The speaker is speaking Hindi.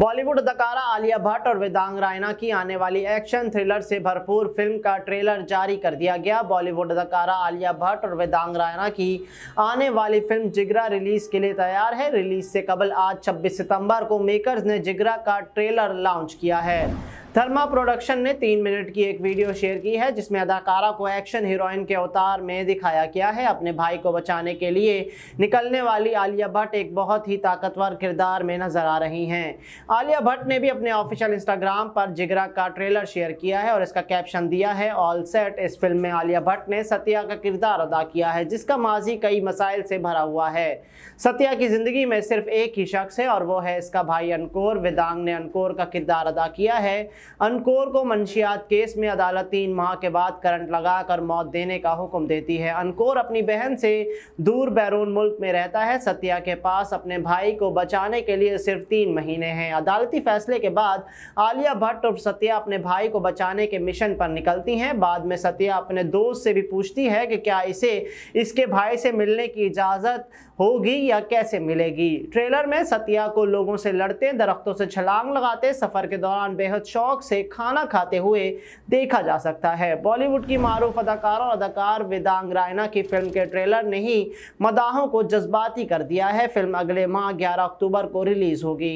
बॉलीवुड अदकारा आलिया भट्ट और वेदांग रायना की आने वाली एक्शन थ्रिलर से भरपूर फिल्म का ट्रेलर जारी कर दिया गया बॉलीवुड अदकारा आलिया भट्ट और वेदांग रायना की आने वाली फिल्म जिगरा रिलीज के लिए तैयार है रिलीज से कबल आज 26 सितंबर को मेकर्स ने जिगरा का ट्रेलर लॉन्च किया है थर्मा प्रोडक्शन ने तीन मिनट की एक वीडियो शेयर की है जिसमें अदाकारा को एक्शन हीरोइन के अवतार में दिखाया गया है अपने भाई को बचाने के लिए निकलने वाली आलिया भट्ट एक बहुत ही ताकतवर किरदार में नजर आ रही हैं आलिया भट्ट ने भी अपने ऑफिशियल इंस्टाग्राम पर जिगरा का ट्रेलर शेयर किया है और इसका कैप्शन दिया है ऑल सेट इस फिल्म में आलिया भट्ट ने सत्या का किरदार अदा किया है जिसका माजी कई मसाइल से भरा हुआ है सत्या की ज़िंदगी में सिर्फ एक ही शख्स है और वो है इसका भाई अनकोर वेदांग ने अनकोर का किरदार अदा किया है अनकोर को मंशियात केस में अदालत तीन माह के बाद करंट लगाकर मौत देने का हुक्म देती है अनकोर अपनी बहन से दूर बैरून मुल्क में रहता है सत्या के पास अपने भाई को बचाने के लिए सिर्फ तीन महीने हैं अदालती फैसले के बाद आलिया भट्ट और सत्या अपने भाई को बचाने के मिशन पर निकलती हैं बाद में सत्या अपने दोस्त से भी पूछती है कि क्या इसे इसके भाई से मिलने की इजाज़त होगी या कैसे मिलेगी ट्रेलर में सतिया को लोगों से लड़ते दरख्तों से छलांग लगाते सफर के दौरान बेहद शौक से खाना खाते हुए देखा जा सकता है बॉलीवुड की मारूफ अदाकार और अदाकार वेदांग रायना की फिल्म के ट्रेलर ने ही मदाहों को जज्बाती कर दिया है फिल्म अगले माह ग्यारह अक्टूबर को रिलीज होगी